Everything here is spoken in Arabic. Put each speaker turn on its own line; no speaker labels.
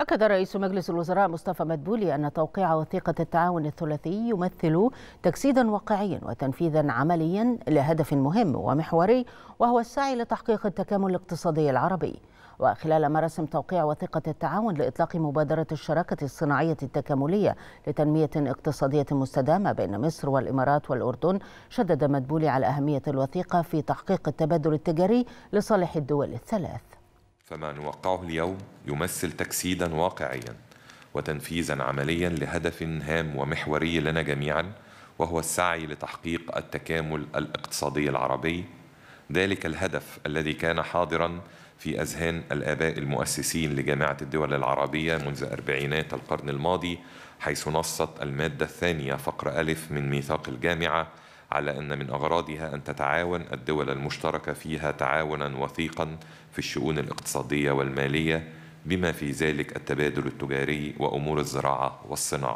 أكد رئيس مجلس الوزراء مصطفى مدبولي أن توقيع وثيقة التعاون الثلاثي يمثل تجسيدا واقعيا وتنفيذا عمليا لهدف مهم ومحوري وهو السعي لتحقيق التكامل الاقتصادي العربي وخلال مراسم توقيع وثيقة التعاون لإطلاق مبادرة الشراكة الصناعية التكاملية لتنمية اقتصادية مستدامة بين مصر والإمارات والأردن شدد مدبولي على أهمية الوثيقة في تحقيق التبادل التجاري لصالح الدول الثلاث
فما نوقعه اليوم يمثل تجسيدا واقعيا وتنفيذا عمليا لهدف هام ومحوري لنا جميعا وهو السعي لتحقيق التكامل الاقتصادي العربي ذلك الهدف الذي كان حاضرا في أذهان الآباء المؤسسين لجامعة الدول العربية منذ أربعينات القرن الماضي حيث نصت المادة الثانية فقر ألف من ميثاق الجامعة على أن من أغراضها أن تتعاون الدول المشتركة فيها تعاونا وثيقا في الشؤون الاقتصادية والمالية بما في ذلك التبادل التجاري وأمور الزراعة والصناعة